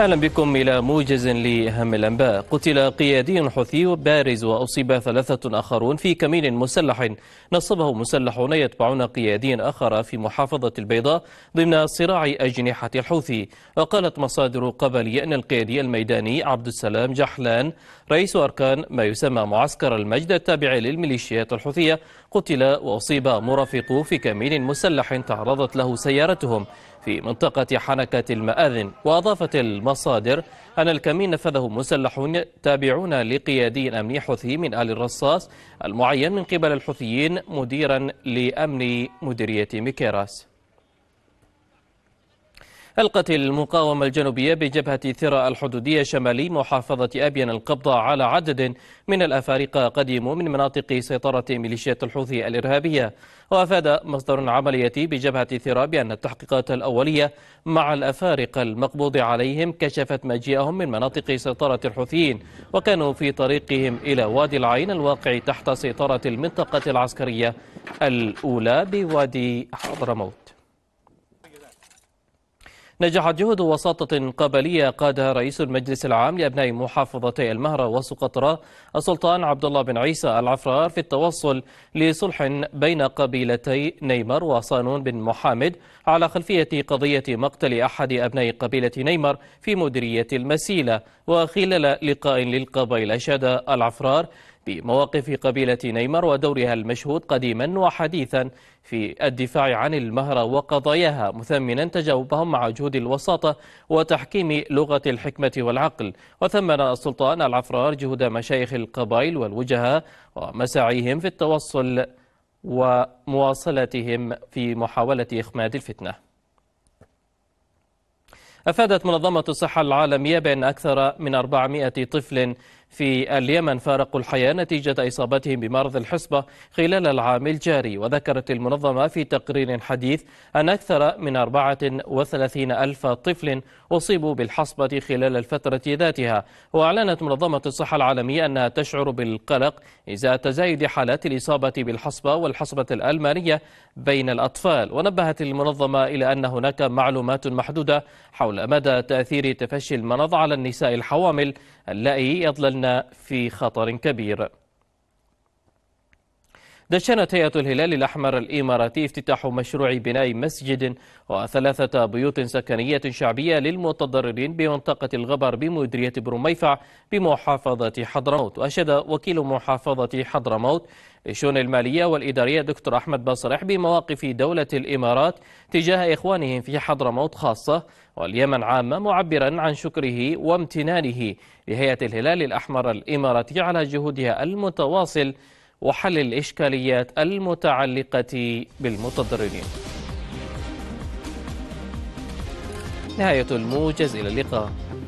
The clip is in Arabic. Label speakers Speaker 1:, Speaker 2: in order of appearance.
Speaker 1: أهلا بكم إلى موجز لأهم الأنباء قتل قيادي حوثي بارز وأصيب ثلاثة آخرون في كمين مسلح نصبه مسلحون يتبعون قيادي آخر في محافظة البيضاء ضمن صراع أجنحة الحوثي وقالت مصادر قبلية أن القيادي الميداني عبد السلام جحلان رئيس أركان ما يسمى معسكر المجد التابع للميليشيات الحوثية قتل وأصيب مرافقوه في كمين مسلح تعرضت له سيارتهم في منطقة حنكة المآذن وأضافت المصادر أن الكمين نفذه مسلحون تابعون لقيادي أمني حوثي من آل الرصاص المعين من قبل الحوثيين مديرا لأمن مديرية ميكيراس ألقت المقاومة الجنوبية بجبهة ثرى الحدودية شمالي محافظة أبين القبضة على عدد من الأفارقة قديموا من مناطق سيطرة ميليشيات الحوثي الإرهابية وأفاد مصدر عملية بجبهة ثرى بأن التحقيقات الأولية مع الأفارقة المقبوض عليهم كشفت مجيئهم من مناطق سيطرة الحوثيين وكانوا في طريقهم إلى وادي العين الواقع تحت سيطرة المنطقة العسكرية الأولى بوادي حضرموت نجحت جهود وساطة قبلية قادها رئيس المجلس العام لأبناء محافظتي المهرة وسقطرى السلطان عبد الله بن عيسى العفرار في التوصل لصلح بين قبيلتي نيمر وصانون بن محمد على خلفية قضية مقتل أحد أبناء قبيلة نيمر في مديرية المسيلة وخلال لقاء للقبائل أشاد العفرار بمواقف قبيلة نيمر ودورها المشهود قديما وحديثا في الدفاع عن المهرة وقضاياها مثمنا تجاوبهم مع جهود الوساطة وتحكيم لغة الحكمة والعقل وثمن السلطان العفرار جهود مشايخ القبائل والوجهاء ومساعيهم في التوصل ومواصلتهم في محاولة إخماد الفتنة أفادت منظمة الصحة العالمية بأن أكثر من 400 طفل في اليمن فارقوا الحياة نتيجة إصابتهم بمرض الحصبة خلال العام الجاري وذكرت المنظمة في تقرير حديث أن أكثر من 34 ألف طفل أصيبوا بالحصبة خلال الفترة ذاتها وأعلنت منظمة الصحة العالمية أنها تشعر بالقلق إزاء تزايد حالات الإصابة بالحصبة والحصبة الألمانية بين الأطفال ونبهت المنظمة إلى أن هناك معلومات محدودة حول مدى تأثير تفشي المرض على النساء الحوامل اللائي يضللن في خطر كبير دشنت هيئة الهلال الأحمر الإماراتي افتتاح مشروع بناء مسجد وثلاثة بيوت سكنية شعبية للمتضررين بمنطقة الغبر بمديرية برميفع بمحافظة حضرموت وأشاد وكيل محافظة حضرموت لشؤون المالية والإدارية دكتور أحمد بصرح بمواقف دولة الإمارات تجاه إخوانهم في حضرموت خاصة واليمن عامة معبرا عن شكره وامتنانه لهيئة الهلال الأحمر الإماراتي على جهودها المتواصل وحل الإشكاليات المتعلقة بالمتضررين نهاية الموجز إلى اللقاء